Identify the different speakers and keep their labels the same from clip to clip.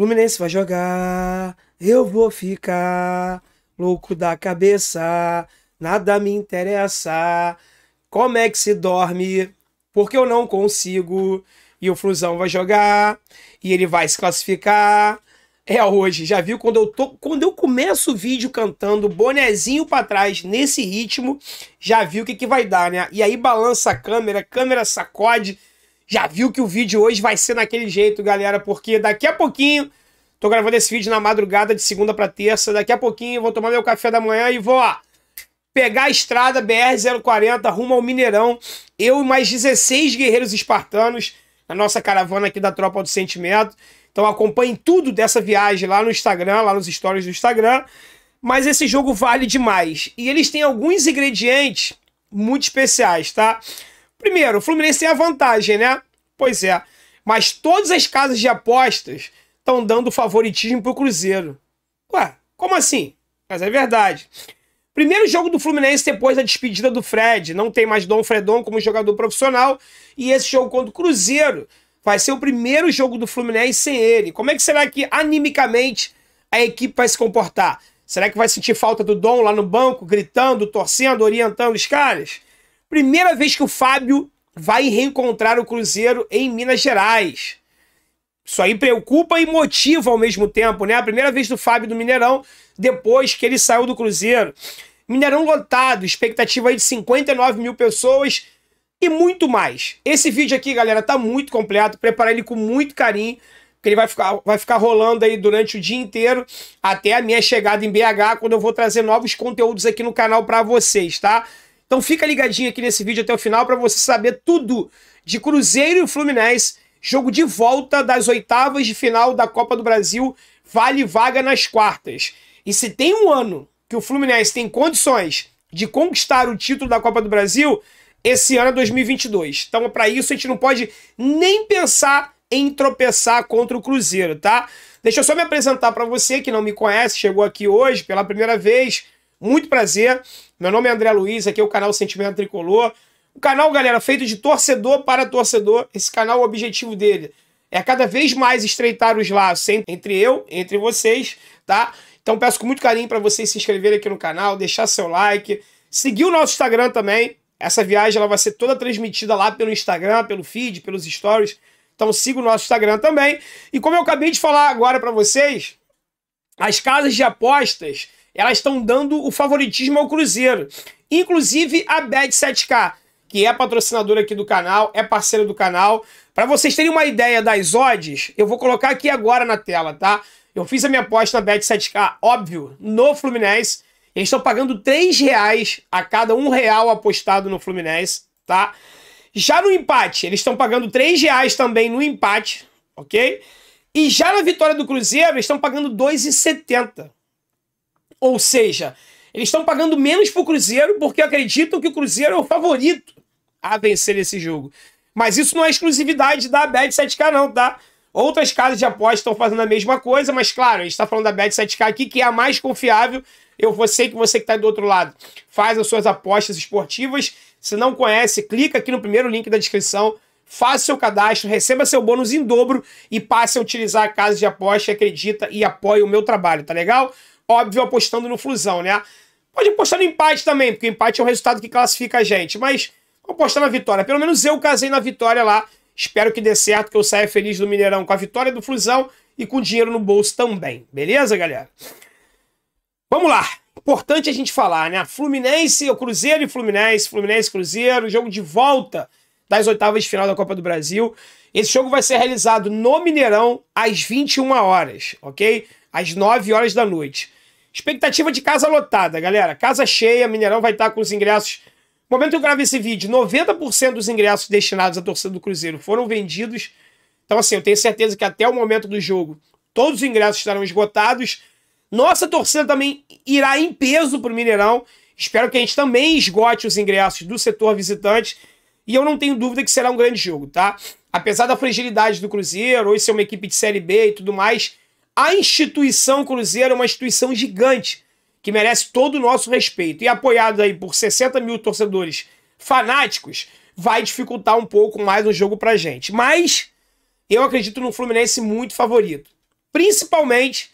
Speaker 1: Fluminense vai jogar, eu vou ficar louco da cabeça, nada me interessa. Como é que se dorme? Porque eu não consigo. E o Flusão vai jogar, e ele vai se classificar. É hoje, já viu quando eu tô, quando eu começo o vídeo cantando bonezinho para trás nesse ritmo, já viu o que que vai dar, né? E aí balança a câmera, a câmera sacode, já viu que o vídeo hoje vai ser naquele jeito, galera, porque daqui a pouquinho tô gravando esse vídeo na madrugada de segunda para terça, daqui a pouquinho vou tomar meu café da manhã e vou, ó, pegar a estrada BR 040 rumo ao Mineirão, eu e mais 16 guerreiros espartanos na nossa caravana aqui da Tropa do Sentimento. Então acompanhem tudo dessa viagem lá no Instagram, lá nos stories do Instagram. Mas esse jogo vale demais. E eles têm alguns ingredientes muito especiais, tá? Primeiro, o Fluminense tem a vantagem, né? Pois é. Mas todas as casas de apostas estão dando favoritismo pro Cruzeiro. Ué, como assim? Mas é verdade. Primeiro jogo do Fluminense depois da despedida do Fred. Não tem mais Dom Fredon como jogador profissional. E esse jogo contra o Cruzeiro vai ser o primeiro jogo do Fluminense sem ele. Como é que será que animicamente a equipe vai se comportar? Será que vai sentir falta do Dom lá no banco, gritando, torcendo, orientando os caras? Primeira vez que o Fábio vai reencontrar o Cruzeiro em Minas Gerais. Isso aí preocupa e motiva ao mesmo tempo, né? A primeira vez do Fábio do Mineirão, depois que ele saiu do Cruzeiro. Mineirão lotado, expectativa aí de 59 mil pessoas e muito mais. Esse vídeo aqui, galera, tá muito completo. Preparei ele com muito carinho, porque ele vai ficar, vai ficar rolando aí durante o dia inteiro até a minha chegada em BH, quando eu vou trazer novos conteúdos aqui no canal para vocês, tá? Então fica ligadinho aqui nesse vídeo até o final para você saber tudo de Cruzeiro e Fluminense, jogo de volta das oitavas de final da Copa do Brasil, vale vaga nas quartas. E se tem um ano que o Fluminense tem condições de conquistar o título da Copa do Brasil, esse ano é 2022. Então, para isso, a gente não pode nem pensar em tropeçar contra o Cruzeiro, tá? Deixa eu só me apresentar para você que não me conhece, chegou aqui hoje pela primeira vez. Muito prazer. Meu nome é André Luiz, aqui é o canal Sentimento Tricolor. O canal, galera, feito de torcedor para torcedor. Esse canal, é o objetivo dele é cada vez mais estreitar os laços entre eu, entre vocês, tá? Então peço com muito carinho para vocês se inscreverem aqui no canal, deixar seu like, seguir o nosso Instagram também. Essa viagem ela vai ser toda transmitida lá pelo Instagram, pelo feed, pelos stories. Então siga o nosso Instagram também. E como eu acabei de falar agora para vocês, as casas de apostas elas estão dando o favoritismo ao Cruzeiro. Inclusive a Bet 7K, que é patrocinadora aqui do canal, é parceira do canal. Para vocês terem uma ideia das odds, eu vou colocar aqui agora na tela, tá? Eu fiz a minha aposta na Bet 7K, óbvio, no Fluminense. Eles estão pagando 3 reais a cada um real apostado no Fluminense, tá? Já no empate, eles estão pagando 3 reais também no empate, ok? E já na vitória do Cruzeiro, eles estão pagando 2,70. Ou seja, eles estão pagando menos para o Cruzeiro porque acreditam que o Cruzeiro é o favorito a vencer esse jogo. Mas isso não é exclusividade da Bet7k, não, tá? Outras casas de aposta estão fazendo a mesma coisa, mas claro, a gente está falando da Bet7k aqui, que é a mais confiável. Eu sei que você que está do outro lado faz as suas apostas esportivas. Se não conhece, clica aqui no primeiro link da descrição, faça seu cadastro, receba seu bônus em dobro e passe a utilizar a casa de aposta, acredita e apoie o meu trabalho, tá legal? óbvio, apostando no Flusão, né? Pode apostar no empate também, porque o empate é o resultado que classifica a gente, mas vou apostar na vitória. Pelo menos eu casei na vitória lá. Espero que dê certo, que eu saia feliz do Mineirão com a vitória do Flusão e com dinheiro no bolso também. Beleza, galera? Vamos lá. Importante a gente falar, né? Fluminense, o Cruzeiro e Fluminense, Fluminense Cruzeiro, jogo de volta das oitavas de final da Copa do Brasil. Esse jogo vai ser realizado no Mineirão às 21 horas, ok? Às 9 horas da noite. Expectativa de casa lotada, galera. Casa cheia, Mineirão vai estar com os ingressos. No momento que eu gravei esse vídeo, 90% dos ingressos destinados à torcida do Cruzeiro foram vendidos. Então, assim, eu tenho certeza que até o momento do jogo, todos os ingressos estarão esgotados. Nossa torcida também irá em peso para o Mineirão. Espero que a gente também esgote os ingressos do setor visitante. E eu não tenho dúvida que será um grande jogo, tá? Apesar da fragilidade do Cruzeiro, hoje ser uma equipe de Série B e tudo mais, a instituição Cruzeiro é uma instituição gigante que merece todo o nosso respeito. E apoiada aí por 60 mil torcedores fanáticos, vai dificultar um pouco mais o jogo pra gente. Mas eu acredito no Fluminense muito favorito. Principalmente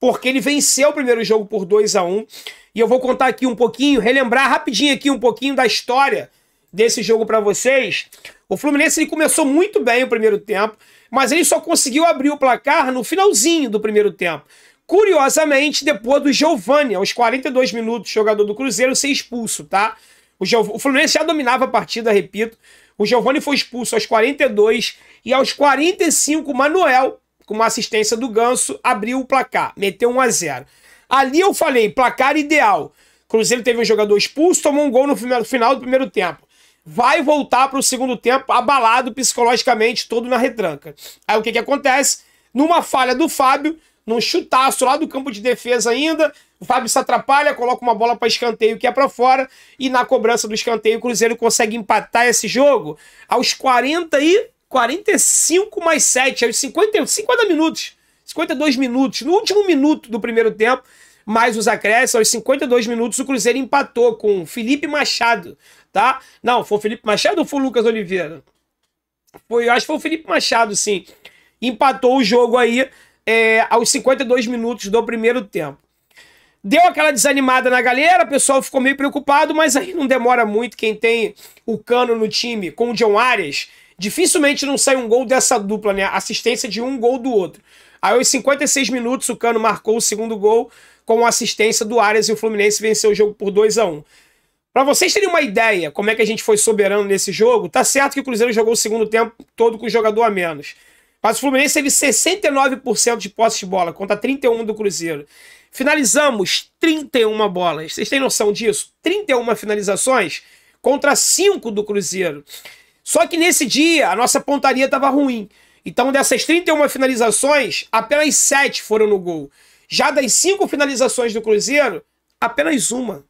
Speaker 1: porque ele venceu o primeiro jogo por 2 a 1 E eu vou contar aqui um pouquinho, relembrar rapidinho aqui um pouquinho da história desse jogo para vocês. O Fluminense ele começou muito bem o primeiro tempo mas ele só conseguiu abrir o placar no finalzinho do primeiro tempo. Curiosamente, depois do Giovani, aos 42 minutos, jogador do Cruzeiro ser expulso, tá? O, Giov... o Fluminense já dominava a partida, repito. O Giovani foi expulso aos 42 e aos 45, o Manuel, com uma assistência do Ganso, abriu o placar, meteu 1 a 0. Ali eu falei, placar ideal. Cruzeiro teve um jogador expulso, tomou um gol no final do primeiro tempo vai voltar para o segundo tempo abalado psicologicamente, todo na retranca. Aí o que, que acontece? Numa falha do Fábio, num chutaço lá do campo de defesa ainda, o Fábio se atrapalha, coloca uma bola para escanteio que é para fora e na cobrança do escanteio o Cruzeiro consegue empatar esse jogo aos 40 e 45 mais 7, aos 50, 50 minutos, 52 minutos, no último minuto do primeiro tempo, mais os acréscimos, aos 52 minutos o Cruzeiro empatou com Felipe Machado, tá? Não, foi o Felipe Machado ou foi o Lucas Oliveira? Foi, acho que foi o Felipe Machado, sim. Empatou o jogo aí é, aos 52 minutos do primeiro tempo. Deu aquela desanimada na galera, o pessoal ficou meio preocupado, mas aí não demora muito. Quem tem o cano no time com o John Arias, dificilmente não sai um gol dessa dupla, né? Assistência de um gol do outro. Aí aos 56 minutos o Cano marcou o segundo gol com assistência do Arias e o Fluminense venceu o jogo por 2 a 1 para vocês terem uma ideia como é que a gente foi soberano nesse jogo, tá certo que o Cruzeiro jogou o segundo tempo todo com o jogador a menos. Mas o Fluminense teve 69% de posse de bola, contra 31 do Cruzeiro. Finalizamos 31 bolas. Vocês têm noção disso? 31 finalizações contra 5 do Cruzeiro. Só que nesse dia a nossa pontaria estava ruim. Então dessas 31 finalizações, apenas 7 foram no gol. Já das 5 finalizações do Cruzeiro, apenas uma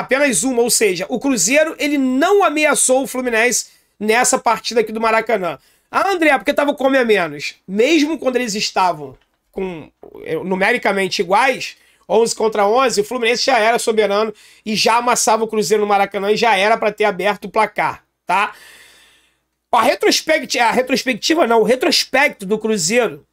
Speaker 1: Apenas uma, ou seja, o Cruzeiro ele não ameaçou o Fluminense nessa partida aqui do Maracanã. Ah, André, porque tava com a menos. Mesmo quando eles estavam com eh, numericamente iguais, 11 contra 11, o Fluminense já era soberano e já amassava o Cruzeiro no Maracanã e já era para ter aberto o placar, tá? A retrospectiva, a retrospectiva não, o retrospecto do Cruzeiro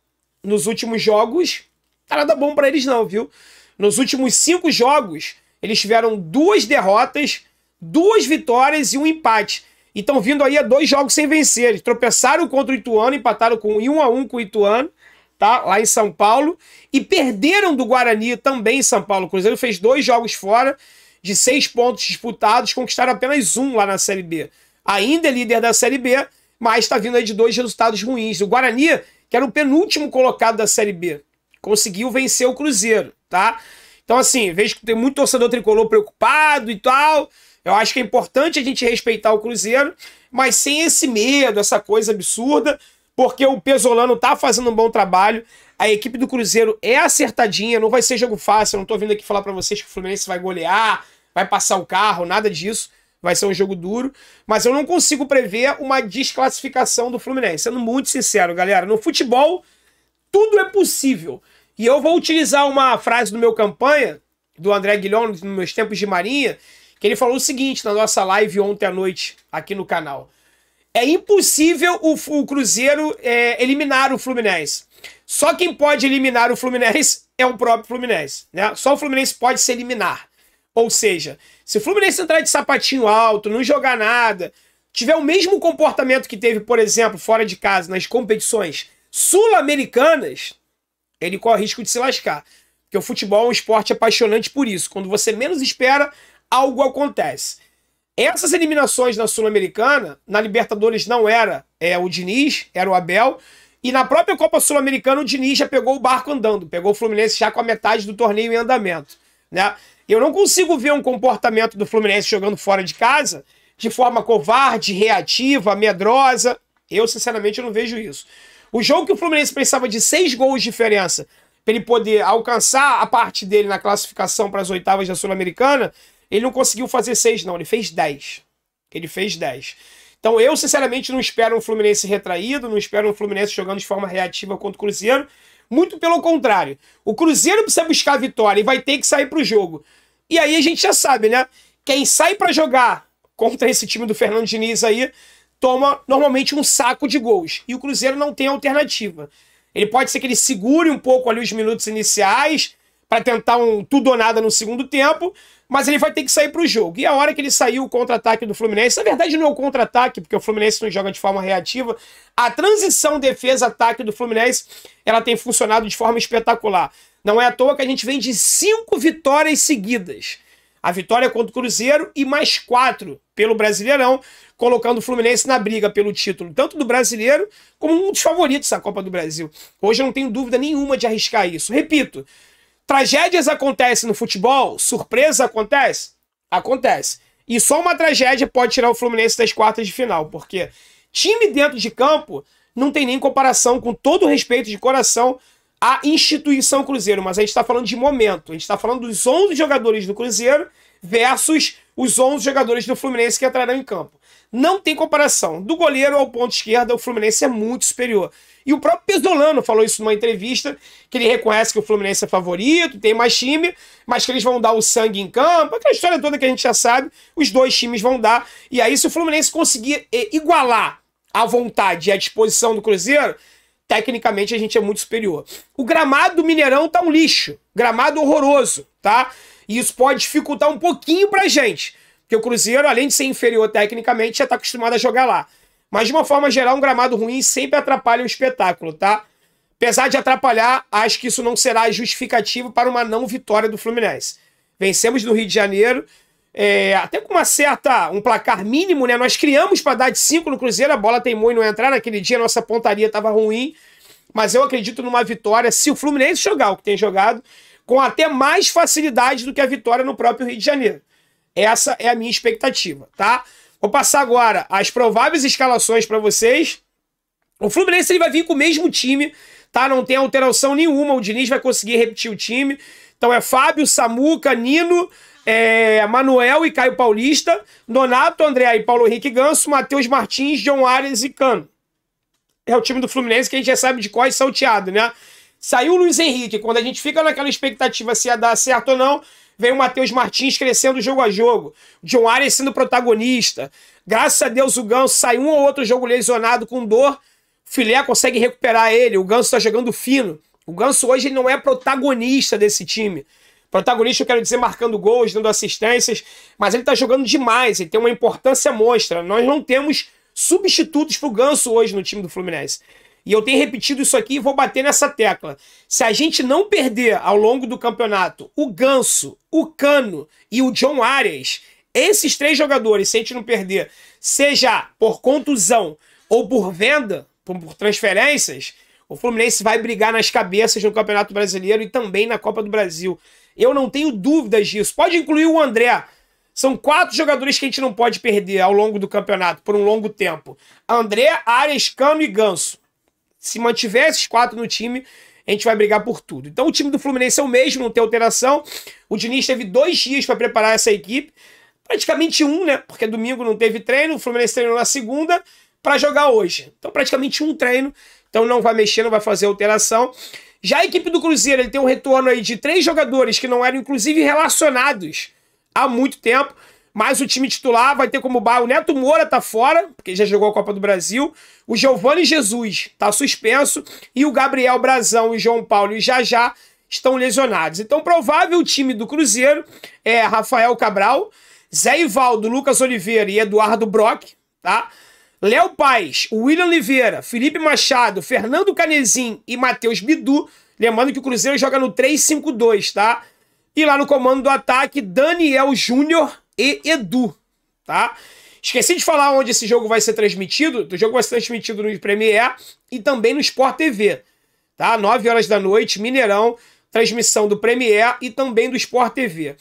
Speaker 1: nos últimos jogos, tá nada bom para eles não, viu? Nos últimos cinco jogos, eles tiveram duas derrotas, duas vitórias e um empate. Então, vindo aí a dois jogos sem vencer. Eles tropeçaram contra o Ituano, empataram com em 1 a 1 com o Ituano, tá? Lá em São Paulo. E perderam do Guarani também em São Paulo. O Cruzeiro fez dois jogos fora, de seis pontos disputados, conquistaram apenas um lá na Série B. Ainda é líder da Série B, mas está vindo aí de dois resultados ruins. O Guarani, que era o penúltimo colocado da Série B, conseguiu vencer o Cruzeiro, tá? Então, assim, vejo que tem muito torcedor tricolor preocupado e tal. Eu acho que é importante a gente respeitar o Cruzeiro, mas sem esse medo, essa coisa absurda, porque o Pesolano tá fazendo um bom trabalho. A equipe do Cruzeiro é acertadinha, não vai ser jogo fácil. Eu não tô vindo aqui falar para vocês que o Fluminense vai golear, vai passar o carro, nada disso. Vai ser um jogo duro, mas eu não consigo prever uma desclassificação do Fluminense. Sendo muito sincero, galera, no futebol tudo é possível. E eu vou utilizar uma frase do meu campanha, do André Guilhom, nos meus tempos de marinha, que ele falou o seguinte na nossa live ontem à noite aqui no canal. É impossível o, o Cruzeiro é, eliminar o Fluminense. Só quem pode eliminar o Fluminense é o próprio Fluminense. Né? Só o Fluminense pode se eliminar. Ou seja, se o Fluminense entrar de sapatinho alto, não jogar nada, tiver o mesmo comportamento que teve, por exemplo, fora de casa, nas competições sul-americanas, ele corre risco de se lascar. Porque o futebol é um esporte apaixonante por isso. Quando você menos espera, algo acontece. Essas eliminações na Sul-Americana, na Libertadores não era é, o Diniz, era o Abel. E na própria Copa Sul-Americana, o Diniz já pegou o barco andando, pegou o Fluminense já com a metade do torneio em andamento. Né? Eu não consigo ver um comportamento do Fluminense jogando fora de casa de forma covarde, reativa, medrosa. Eu, sinceramente, não vejo isso. O jogo que o Fluminense precisava de seis gols de diferença para ele poder alcançar a parte dele na classificação para as oitavas da Sul-Americana, ele não conseguiu fazer seis, não. Ele fez dez. Ele fez dez. Então eu, sinceramente, não espero um Fluminense retraído, não espero um Fluminense jogando de forma reativa contra o Cruzeiro. Muito pelo contrário. O Cruzeiro precisa buscar a vitória e vai ter que sair para o jogo. E aí a gente já sabe, né? Quem sai para jogar contra esse time do Fernando Diniz aí toma normalmente um saco de gols. E o Cruzeiro não tem alternativa. Ele pode ser que ele segure um pouco ali os minutos iniciais para tentar um tudo ou nada no segundo tempo, mas ele vai ter que sair para o jogo. E a hora que ele saiu o contra-ataque do Fluminense, na verdade não é o contra-ataque, porque o Fluminense não joga de forma reativa, a transição defesa-ataque do Fluminense, ela tem funcionado de forma espetacular. Não é à toa que a gente vem de cinco vitórias seguidas. A vitória contra o Cruzeiro e mais quatro pelo Brasileirão, colocando o Fluminense na briga pelo título, tanto do brasileiro como um dos favoritos da Copa do Brasil. Hoje eu não tenho dúvida nenhuma de arriscar isso. Repito, tragédias acontecem no futebol, surpresa acontece? Acontece. E só uma tragédia pode tirar o Fluminense das quartas de final, porque time dentro de campo não tem nem comparação, com todo o respeito de coração, à instituição Cruzeiro. Mas a gente está falando de momento, a gente está falando dos 11 jogadores do Cruzeiro versus os 11 jogadores do Fluminense que entrarão em campo. Não tem comparação. Do goleiro ao ponto esquerda, o Fluminense é muito superior. E o próprio Pesolano falou isso numa entrevista, que ele reconhece que o Fluminense é favorito, tem mais time, mas que eles vão dar o sangue em campo. Aquela história toda que a gente já sabe, os dois times vão dar. E aí, se o Fluminense conseguir eh, igualar a vontade e a disposição do Cruzeiro, tecnicamente a gente é muito superior. O gramado do Mineirão tá um lixo, gramado horroroso, tá? E isso pode dificultar um pouquinho pra gente, porque o Cruzeiro, além de ser inferior tecnicamente, já tá acostumado a jogar lá. Mas de uma forma geral, um gramado ruim sempre atrapalha o espetáculo, tá? Apesar de atrapalhar, acho que isso não será justificativo para uma não vitória do Fluminense. Vencemos no Rio de Janeiro, é, até com uma certa, um placar mínimo, né? Nós criamos para dar de 5 no Cruzeiro, a bola teimou e não entrar. Naquele dia nossa pontaria estava ruim, mas eu acredito numa vitória, se o Fluminense jogar o que tem jogado, com até mais facilidade do que a vitória no próprio Rio de Janeiro. Essa é a minha expectativa, tá? Vou passar agora as prováveis escalações para vocês. O Fluminense ele vai vir com o mesmo time, tá? Não tem alteração nenhuma, o Diniz vai conseguir repetir o time. Então é Fábio, Samuca, Nino, é, Manuel e Caio Paulista, Donato, André e Paulo Henrique Ganso, Matheus Martins, John Arias e Cano. É o time do Fluminense que a gente já sabe de qual é salteado, né? Saiu o Luiz Henrique, quando a gente fica naquela expectativa se ia dar certo ou não, vem o Matheus Martins crescendo jogo a jogo, John Arias sendo protagonista. Graças a Deus o Ganso sai um ou outro jogo lesionado com dor, Filé consegue recuperar ele, o Ganso tá jogando fino. O Ganso hoje não é protagonista desse time. Protagonista, eu quero dizer, marcando gols, dando assistências, mas ele está jogando demais, ele tem uma importância monstra. Nós não temos substitutos pro Ganso hoje no time do Fluminense. E eu tenho repetido isso aqui e vou bater nessa tecla. Se a gente não perder ao longo do campeonato o Ganso, o Cano e o John Arias, esses três jogadores, se a gente não perder, seja por contusão ou por venda, por transferências, o Fluminense vai brigar nas cabeças no Campeonato Brasileiro e também na Copa do Brasil. Eu não tenho dúvidas disso. Pode incluir o André. São quatro jogadores que a gente não pode perder ao longo do campeonato, por um longo tempo. André, Ares, Cano e Ganso. Se mantiver esses quatro no time, a gente vai brigar por tudo. Então o time do Fluminense é o mesmo, não tem alteração. O Diniz teve dois dias para preparar essa equipe. Praticamente um, né? Porque domingo não teve treino, o Fluminense treinou na segunda para jogar hoje. Então praticamente um treino. Então não vai mexer, não vai fazer alteração. Já a equipe do Cruzeiro ele tem um retorno aí de três jogadores que não eram, inclusive, relacionados há muito tempo. Mas o time titular vai ter como bar o Neto Moura tá fora, porque já jogou a Copa do Brasil. O Giovanni Jesus tá suspenso. E o Gabriel Brazão, o João Paulo e o Jajá estão lesionados. Então, provável time do Cruzeiro é Rafael Cabral, Zé Ivaldo, Lucas Oliveira e Eduardo Brock, tá? Léo Paz, William Oliveira, Felipe Machado, Fernando Canezin e Matheus Bidu. Lembrando que o Cruzeiro joga no 3-5-2, tá? E lá no comando do ataque, Daniel Júnior e Edu, tá? Esqueci de falar onde esse jogo vai ser transmitido. O jogo vai ser transmitido no Premier e também no Sport TV, tá? 9 horas da noite, Mineirão, transmissão do Premier e também do Sport TV.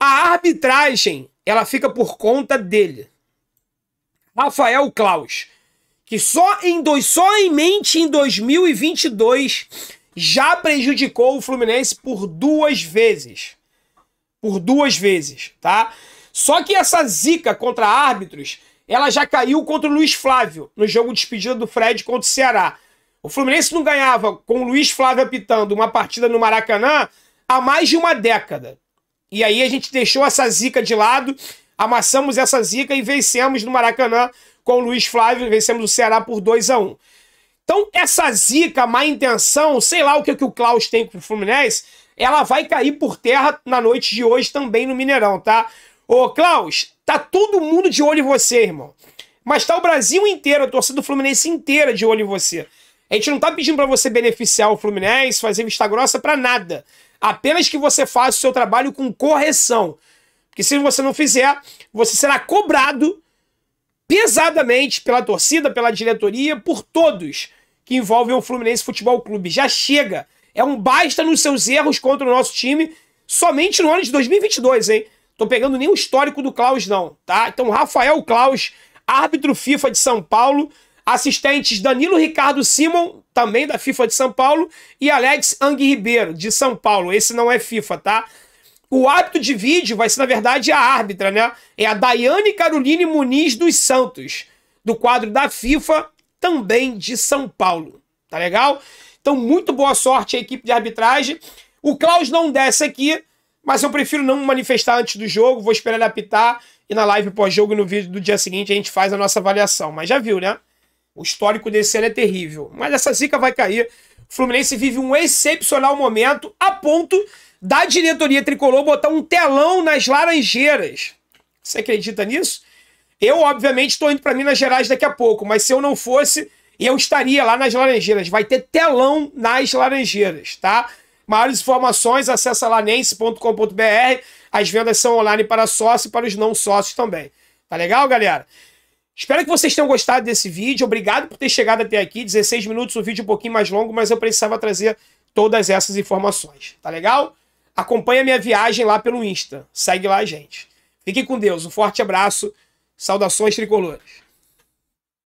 Speaker 1: A arbitragem, ela fica por conta dele, Rafael Klaus, que só em dois, só em mente em 2022 já prejudicou o Fluminense por duas vezes. Por duas vezes, tá? Só que essa zica contra árbitros, ela já caiu contra o Luiz Flávio no jogo de despedida do Fred contra o Ceará. O Fluminense não ganhava com o Luiz Flávio apitando uma partida no Maracanã há mais de uma década. E aí a gente deixou essa zica de lado Amassamos essa zica e vencemos no Maracanã com o Luiz Flávio, vencemos o Ceará por 2 a 1 um. Então, essa zica, má intenção, sei lá o que, que o Klaus tem com o Fluminense, ela vai cair por terra na noite de hoje também no Mineirão, tá? Ô, Klaus, tá todo mundo de olho em você, irmão. Mas tá o Brasil inteiro, a torcida do Fluminense inteira de olho em você. A gente não tá pedindo para você beneficiar o Fluminense, fazer vista grossa para nada. Apenas que você faça o seu trabalho com correção. Porque se você não fizer, você será cobrado pesadamente pela torcida, pela diretoria, por todos que envolvem o Fluminense Futebol Clube. Já chega. É um basta nos seus erros contra o nosso time somente no ano de 2022, hein? Tô pegando nem o histórico do Klaus, não, tá? Então, Rafael Klaus, árbitro FIFA de São Paulo, assistentes Danilo Ricardo Simon, também da FIFA de São Paulo, e Alex Ang Ribeiro, de São Paulo. Esse não é FIFA, tá? O hábito de vídeo vai ser, na verdade, a árbitra, né? É a Daiane Caroline Muniz dos Santos, do quadro da FIFA, também de São Paulo. Tá legal? Então, muito boa sorte à equipe de arbitragem. O Klaus não desce aqui, mas eu prefiro não manifestar antes do jogo, vou esperar ele apitar e na live pós-jogo e no vídeo do dia seguinte a gente faz a nossa avaliação. Mas já viu, né? O histórico desse ano é terrível. Mas essa zica vai cair. O Fluminense vive um excepcional momento a ponto da diretoria tricolor botar um telão nas Laranjeiras. Você acredita nisso? Eu, obviamente, estou indo para Minas Gerais daqui a pouco, mas se eu não fosse, eu estaria lá nas Laranjeiras. Vai ter telão nas Laranjeiras, tá? Maiores informações, acessa lanense.com.br. As vendas são online para sócio e para os não sócios também. Tá legal, galera? Espero que vocês tenham gostado desse vídeo. Obrigado por ter chegado até aqui. 16 minutos, um vídeo um pouquinho mais longo, mas eu precisava trazer todas essas informações. Tá legal? Acompanha minha viagem lá pelo Insta. Segue lá a gente. Fiquem com Deus. Um forte abraço. Saudações tricolores.